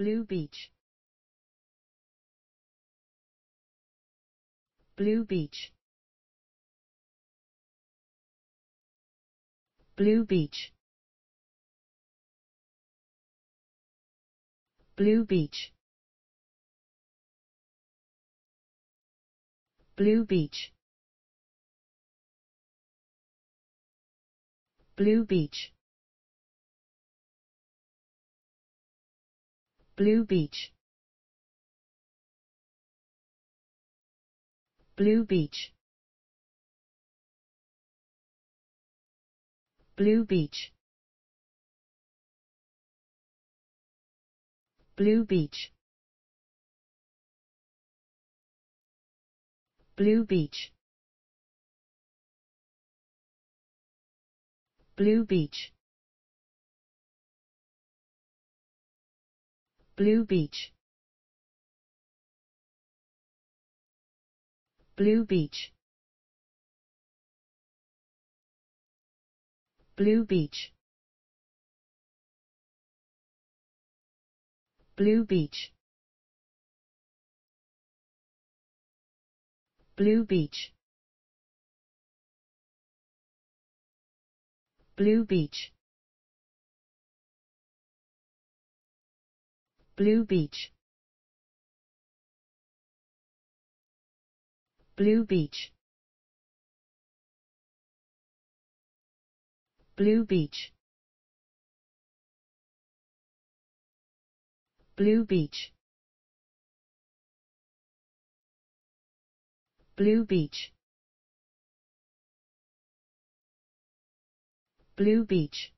Blue Beach Blue Beach Blue Beach Blue Beach Blue Beach Blue Beach Blue Beach Blue Beach Blue Beach Blue Beach Blue Beach Blue Beach Blue Beach Blue Beach Blue Beach Blue Beach Blue Beach Blue Beach Blue Beach Blue Beach Blue Beach Blue Beach Blue Beach Blue Beach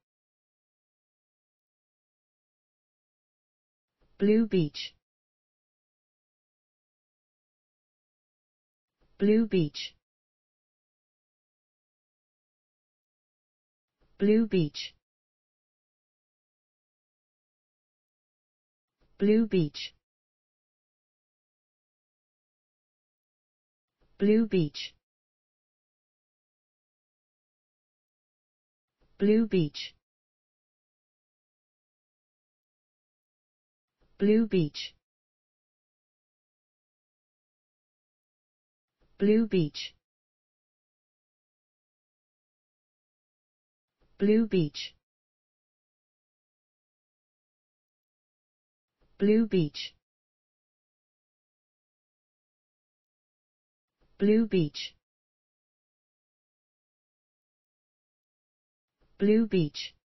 Blue Beach Blue Beach Blue Beach Blue Beach Blue Beach Blue Beach Blue Beach Blue Beach Blue Beach Blue Beach Blue Beach Blue Beach